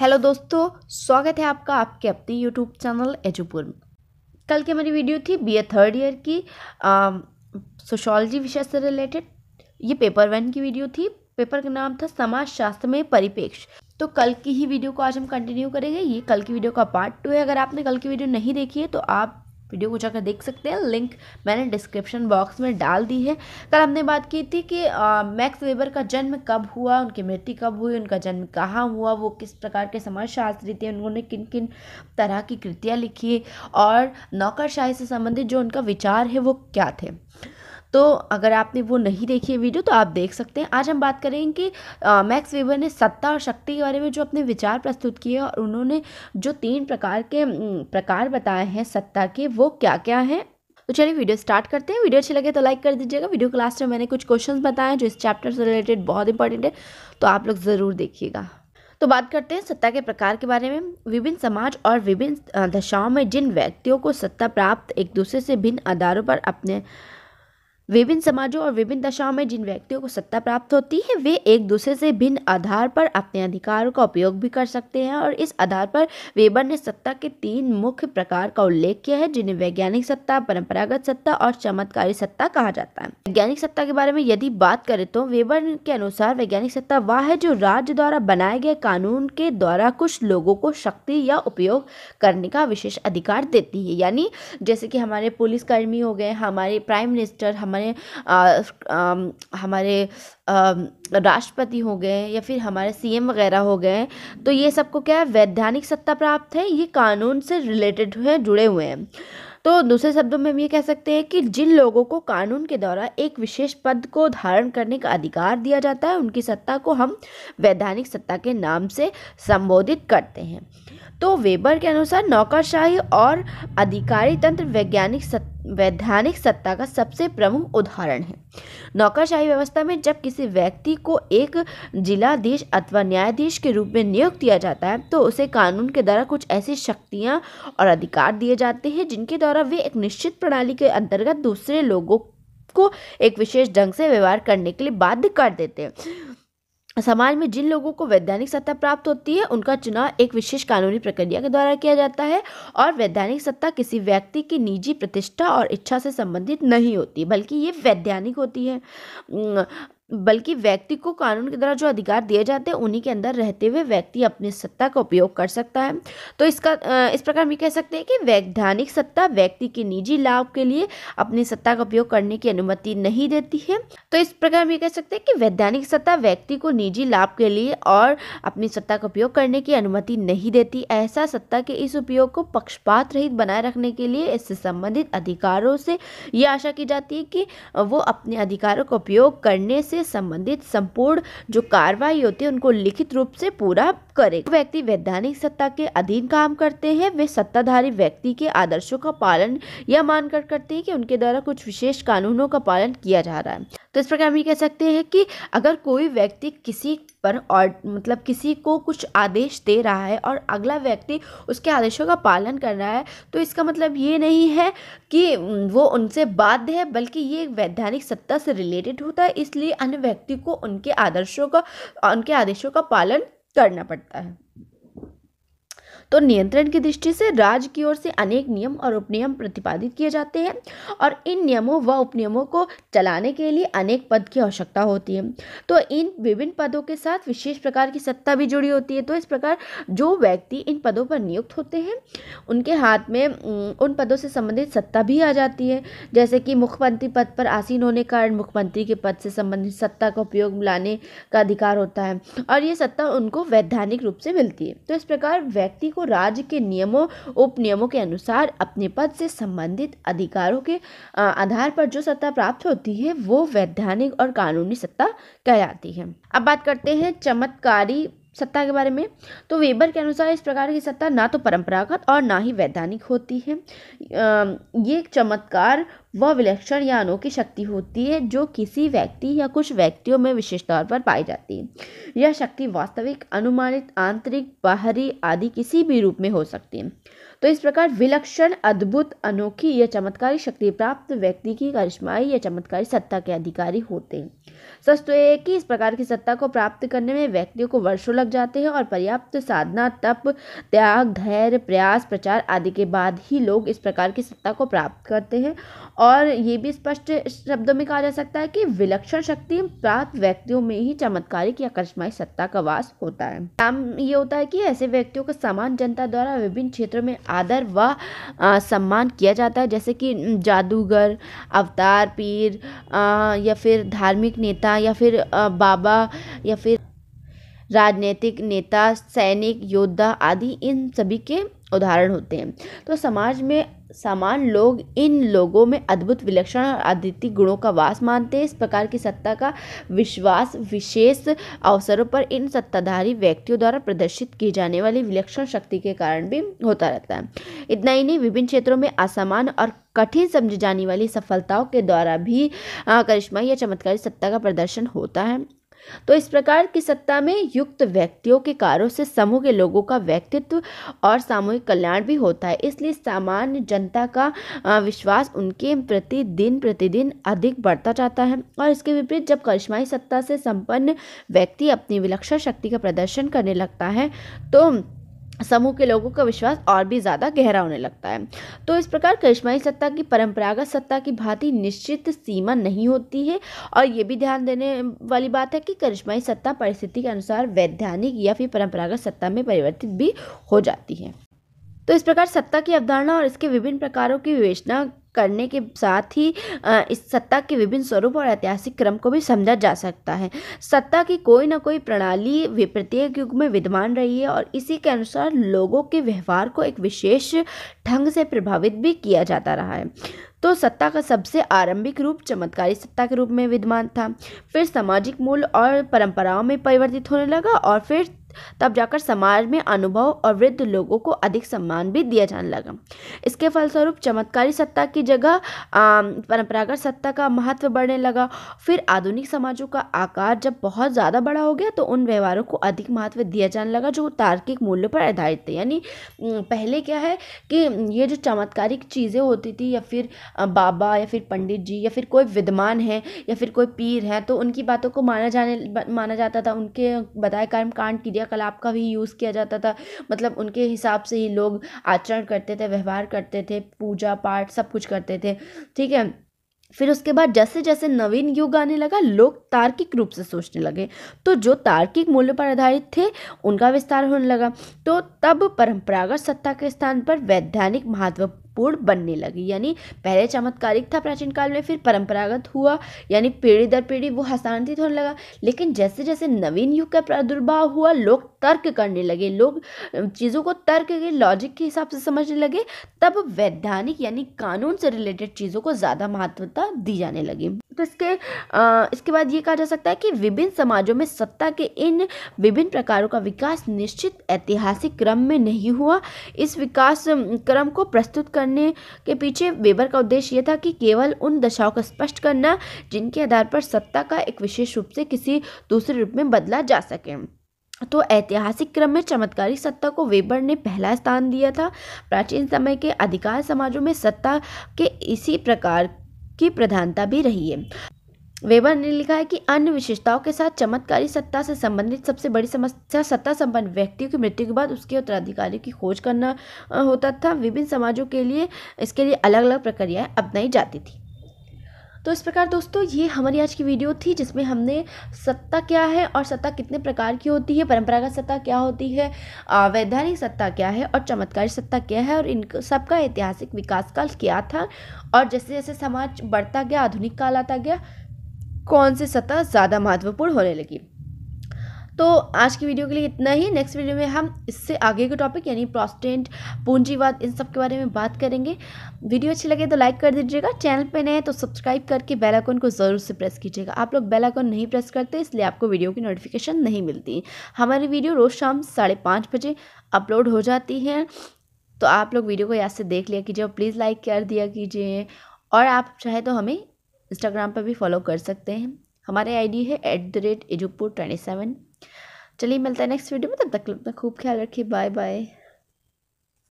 hello दोस्तों स्वागत है आपका आपके अपने यूट्यूब चैनल एजुपुर में कल की हमारी वीडियो थी बी थर्ड ईयर की सोशोलॉजी विषय से रिलेटेड ये पेपर वन की वीडियो थी पेपर का नाम था समाज शास्त्र में परिपेक्ष तो कल की ही वीडियो को आज हम कंटिन्यू करेंगे ये कल की वीडियो का पार्ट टू है अगर आपने कल की वीडियो नहीं देखी है तो आप वीडियो को जाकर देख सकते हैं लिंक मैंने डिस्क्रिप्शन बॉक्स में डाल दी है कल हमने बात की थी कि मैक्स वेबर का जन्म कब हुआ उनकी मृत्यु कब हुई उनका जन्म कहाँ हुआ वो किस प्रकार के समाजशास्त्री थे उन्होंने किन किन तरह की कृतियाँ लिखी और नौकरशाही से संबंधित जो उनका विचार है वो क्या थे तो अगर आपने वो नहीं देखी है वीडियो तो आप देख सकते हैं आज हम बात करेंगे कि मैक्स वेबर ने सत्ता और शक्ति के बारे में जो अपने विचार प्रस्तुत किए और उन्होंने जो तीन प्रकार के प्रकार बताए हैं सत्ता के वो क्या क्या हैं तो चलिए वीडियो स्टार्ट करते हैं वीडियो अच्छी लगे तो लाइक कर दीजिएगा वीडियो क्लास लास्ट में मैंने कुछ क्वेश्चंस बताए जो इस चैप्टर से रिलेटेड बहुत इंपॉर्टेंट है तो आप लोग ज़रूर देखिएगा तो बात करते हैं सत्ता के प्रकार के बारे में विभिन्न समाज और विभिन्न दशाओं में जिन व्यक्तियों को सत्ता प्राप्त एक दूसरे से भिन्न आधारों पर अपने विभिन्न समाजों और विभिन्न दशाओं में जिन व्यक्तियों को सत्ता प्राप्त होती है वे एक दूसरे से भिन्न आधार पर अपने अधिकारों का उपयोग भी कर सकते हैं और इस आधार पर वेबर ने सत्ता के तीन मुख्य प्रकार का उल्लेख किया है जिन्हें वैज्ञानिक सत्ता परंपरागत सत्ता और चमत्कारी सत्ता कहा जाता है वैज्ञानिक सत्ता के बारे में यदि बात करें तो वेबर के अनुसार वैज्ञानिक सत्ता वह है जो राज्य द्वारा बनाए गए कानून के द्वारा कुछ लोगों को शक्ति या उपयोग करने का विशेष अधिकार देती है यानी जैसे कि हमारे पुलिसकर्मी हो गए हमारे प्राइम मिनिस्टर हमारे हमारे हमारे राष्ट्रपति हो गए या फिर हमारे सी एम वगैरह हो गए तो ये सबको क्या है वैधानिक सत्ता प्राप्त है ये कानून से रिलेटेड हैं जुड़े हुए हैं तो दूसरे शब्दों में हम ये कह सकते हैं कि जिन लोगों को कानून के द्वारा एक विशेष पद को धारण करने का अधिकार दिया जाता है उनकी सत्ता को हम वैधानिक सत्ता के नाम से संबोधित करते हैं तो वेबर के अनुसार नौकरशाही और अधिकारी तंत्र वैज्ञानिक सत्ता वैधानिक सत्ता का सबसे प्रमुख उदाहरण है नौकरशाही व्यवस्था में जब किसी व्यक्ति को एक जिलाधीश अथवा न्यायाधीश के रूप में नियुक्त किया जाता है तो उसे कानून के द्वारा कुछ ऐसी शक्तियाँ और अधिकार दिए जाते हैं जिनके द्वारा वे एक निश्चित प्रणाली के अंतर्गत दूसरे लोगों को एक विशेष ढंग से व्यवहार करने के लिए बाध्य कर देते हैं समाज में जिन लोगों को वैधानिक सत्ता प्राप्त होती है उनका चुनाव एक विशेष कानूनी प्रक्रिया के द्वारा किया जाता है और वैधानिक सत्ता किसी व्यक्ति की निजी प्रतिष्ठा और इच्छा से संबंधित नहीं होती बल्कि ये वैधानिक होती है बल्कि व्यक्ति को कानून के द्वारा जो अधिकार दिए जाते हैं उन्हीं के अंदर रहते हुए व्यक्ति अपनी सत्ता का उपयोग कर सकता है तो इसका इस प्रकार हम ये कह सकते हैं कि वैधानिक सत्ता व्यक्ति के निजी लाभ के लिए अपनी सत्ता का उपयोग करने की अनुमति नहीं देती है तो इस प्रकार हम ये कह सकते हैं कि वैधानिक सत्ता व्यक्ति को निजी लाभ के लिए और अपनी सत्ता का उपयोग करने की अनुमति नहीं देती ऐसा सत्ता के इस उपयोग को पक्षपात रहित बनाए रखने के लिए इससे संबंधित अधिकारों से ये आशा की जाती है कि वो अपने अधिकारों का उपयोग करने से संबंधित संपूर्ण जो कार्रवाई होती है उनको लिखित रूप से पूरा करेगा व्यक्ति वैधानिक सत्ता के अधीन काम करते हैं वे सत्ताधारी व्यक्ति के आदर्शों का पालन यह मानकर करते हैं कि उनके द्वारा कुछ विशेष कानूनों का पालन किया जा रहा है तो इस प्रकार हम ये कह सकते हैं कि अगर कोई व्यक्ति किसी पर और मतलब किसी को कुछ आदेश दे रहा है और अगला व्यक्ति उसके आदेशों का पालन कर रहा है तो इसका मतलब ये नहीं है कि वो उनसे बाध्य है बल्कि ये वैधानिक सत्ता से रिलेटेड होता है इसलिए अन्य व्यक्ति को उनके आदर्शों का उनके आदेशों का पालन करना पड़ता है तो नियंत्रण की दृष्टि से राज्य की ओर से अनेक नियम और उपनियम प्रतिपादित किए जाते हैं और इन नियमों व उपनियमों को चलाने के लिए अनेक पद की आवश्यकता होती है तो इन विभिन्न पदों के साथ विशेष प्रकार की सत्ता भी जुड़ी होती है तो इस प्रकार जो व्यक्ति इन पदों पर नियुक्त होते हैं उनके हाथ में उन पदों से संबंधित सत्ता भी आ जाती है जैसे कि मुख्यमंत्री पद पर आसीन होने कारण मुख्यमंत्री के पद से संबंधित सत्ता का उपयोग लाने का अधिकार होता है और ये सत्ता उनको वैधानिक रूप से मिलती है तो इस प्रकार व्यक्ति को को राज्य के नियमों उपनियमों के अनुसार अपने पद से संबंधित अधिकारों के आधार पर जो सत्ता प्राप्त होती है वो वैधानिक और कानूनी सत्ता कहलाती है अब बात करते हैं चमत्कारी सत्ता के बारे में तो वेबर के अनुसार इस प्रकार की सत्ता ना तो परंपरागत और ना ही वैधानिक होती है ये एक चमत्कार व विलक्षण या अनोखी शक्ति होती है जो किसी व्यक्ति या कुछ व्यक्तियों में विशेष तौर पर पाई जाती है यह शक्ति वास्तविक अनुमानित आंतरिक बाहरी आदि किसी भी रूप में हो सकती है तो इस प्रकार विलक्षण अद्भुत अनोखी या चमत्कारी शक्ति प्राप्त व्यक्ति की करिश्माई या चमत्कारी सत्ता के अधिकारी होते हैं सच तो यह है कि इस प्रकार की सत्ता को प्राप्त करने में व्यक्तियों को वर्षों लग जाते हैं और पर्याप्त साधना तप त्याग धैर्य प्रयास प्रचार आदि के बाद ही लोग इस प्रकार की सत्ता को प्राप्त करते हैं और ये भी स्पष्ट शब्दों में कहा जा सकता है कि विलक्षण शक्ति प्राप्त व्यक्तियों में ही चमत्कारिक या करिश्माई सत्ता का वास होता है काम ये होता है कि ऐसे व्यक्तियों को समान जनता द्वारा विभिन्न क्षेत्रों में आदर व सम्मान किया जाता है जैसे कि जादूगर अवतार पीर या फिर धार्मिक नेता या फिर बाबा या फिर राजनीतिक नेता सैनिक योद्धा आदि इन सभी के उदाहरण होते हैं तो समाज में समान लोग इन लोगों में अद्भुत विलक्षण और अद्वितीय गुणों का वास मानते हैं इस प्रकार की सत्ता का विश्वास विशेष अवसरों पर इन सत्ताधारी व्यक्तियों द्वारा प्रदर्शित की जाने वाली विलक्षण शक्ति के कारण भी होता रहता है इतना ही नहीं विभिन्न क्षेत्रों में असमान और कठिन समझी जाने वाली सफलताओं के द्वारा भी करिश्मा या चमत्कारी सत्ता का प्रदर्शन होता है तो इस प्रकार की सत्ता में युक्त व्यक्तियों के कार्यों से समूह के लोगों का व्यक्तित्व और सामूहिक कल्याण भी होता है इसलिए सामान्य जनता का विश्वास उनके प्रति दिन प्रतिदिन अधिक बढ़ता जाता है और इसके विपरीत जब करिश्माई सत्ता से संपन्न व्यक्ति अपनी विलक्षण शक्ति का प्रदर्शन करने लगता है तो समूह के लोगों का विश्वास और भी ज़्यादा गहरा होने लगता है तो इस प्रकार करिश्माई सत्ता की परंपरागत सत्ता की भांति निश्चित सीमा नहीं होती है और ये भी ध्यान देने वाली बात है कि करिश्माई सत्ता परिस्थिति के अनुसार वैधानिक या फिर परंपरागत सत्ता में परिवर्तित भी हो जाती है तो इस प्रकार सत्ता की अवधारणा और इसके विभिन्न प्रकारों की विवेचना करने के साथ ही इस सत्ता के विभिन्न स्वरूप और ऐतिहासिक क्रम को भी समझा जा सकता है सत्ता की कोई ना कोई प्रणाली प्रत्येक युग में विद्यमान रही है और इसी के अनुसार लोगों के व्यवहार को एक विशेष ढंग से प्रभावित भी किया जाता रहा है तो सत्ता का सबसे आरंभिक रूप चमत्कारी सत्ता के रूप में विद्यमान था फिर सामाजिक मूल और परंपराओं में परिवर्तित होने लगा और फिर तब जाकर समाज में अनुभव और वृद्ध लोगों को अधिक सम्मान भी दिया जाने लगा इसके फलस्वरूप चमत्कारी सत्ता की जगह परंपरागत सत्ता का महत्व बढ़ने लगा फिर आधुनिक समाजों का आकार जब बहुत ज़्यादा बड़ा हो गया तो उन व्यवहारों को अधिक महत्व दिया जाने लगा जो तार्किक मूल्यों पर आधारित थे यानी पहले क्या है कि ये जो चमत्कारिक चीज़ें होती थी या फिर बाबा या फिर पंडित जी या फिर कोई विद्वान है या फिर कोई पीर है तो उनकी बातों को माना जाने माना जाता था उनके बताए कर्म कांड क्रिया क्रियाकलाप का भी यूज़ किया जाता था मतलब उनके हिसाब से ही लोग आचरण करते थे व्यवहार करते थे पूजा पाठ सब कुछ करते थे ठीक है फिर उसके बाद जैसे जैसे नवीन युग आने लगा लोग तार्किक रूप से सोचने लगे तो जो तार्किक मूल्य पर आधारित थे उनका विस्तार होने लगा तो तब परंपरागत सत्ता के स्थान पर वैधानिक महत्व पूर्ण बनने लगी यानी पहले चमत्कारिक था प्राचीन काल में फिर परंपरागत हुआ यानी पीढ़ी दर पीढ़ी वो हस्तांतरित होने लगा लेकिन जैसे जैसे नवीन युग का प्रादुर्भाव हुआ लोग तर्क करने लगे लोग चीज़ों को तर्क के लॉजिक के हिसाब से समझने लगे तब वैधानिक यानी कानून से रिलेटेड चीज़ों को ज़्यादा महत्वता दी जाने लगी तो इसके आ, इसके बाद ये कहा जा सकता है कि विभिन्न समाजों में सत्ता के इन विभिन्न प्रकारों का विकास निश्चित ऐतिहासिक क्रम में नहीं हुआ इस विकास क्रम को प्रस्तुत करने के पीछे वेबर का उद्देश्य यह था कि केवल उन दशाओं को स्पष्ट करना जिनके आधार पर सत्ता का एक विशेष रूप से किसी दूसरे रूप में बदला जा सके तो ऐतिहासिक क्रम में चमत्कारी सत्ता को वेबर ने पहला स्थान दिया था प्राचीन समय के अधिकांश समाजों में सत्ता के इसी प्रकार की प्रधानता भी रही है वेबर ने लिखा है कि अन्य विशेषताओं के साथ चमत्कारी सत्ता से संबंधित सबसे बड़ी समस्या सत्ता संपन्न व्यक्तियों की मृत्यु के बाद उसके उत्तराधिकारी की खोज करना होता था विभिन्न समाजों के लिए इसके लिए अलग अलग प्रक्रियाएं अपनाई जाती थी तो इस प्रकार दोस्तों ये हमारी आज की वीडियो थी जिसमें हमने सत्ता क्या है और सत्ता कितने प्रकार की होती है परंपरागत सत्ता क्या होती है वैधानिक सत्ता क्या है और चमत्कारी सत्ता क्या है और इन सबका ऐतिहासिक विकास काल क्या था और जैसे जैसे समाज बढ़ता गया आधुनिक काल आता गया कौन सी सत्ता ज़्यादा महत्वपूर्ण होने लगी तो आज की वीडियो के लिए इतना ही नेक्स्ट वीडियो में हम इससे आगे के टॉपिक यानी प्रोस्टेंट पूंजीवाद इन सब के बारे में बात करेंगे वीडियो अच्छी लगे तो लाइक कर दीजिएगा चैनल पर नए तो सब्सक्राइब करके बेल आइकन को ज़रूर से प्रेस कीजिएगा आप लोग बेल आइकन नहीं प्रेस करते इसलिए आपको वीडियो की नोटिफिकेशन नहीं मिलती हमारी वीडियो रोज़ शाम साढ़े बजे अपलोड हो जाती है तो आप लोग वीडियो को याद से देख लिया कीजिए और प्लीज़ लाइक कर दिया कीजिए और आप चाहे तो हमें इंस्टाग्राम पर भी फॉलो कर सकते हैं हमारे आईडी है at the rate Edupur twenty seven चलिए मिलता है नेक्स्ट वीडियो में तब तक अपना खूब ख्याल रखिए बाय बाय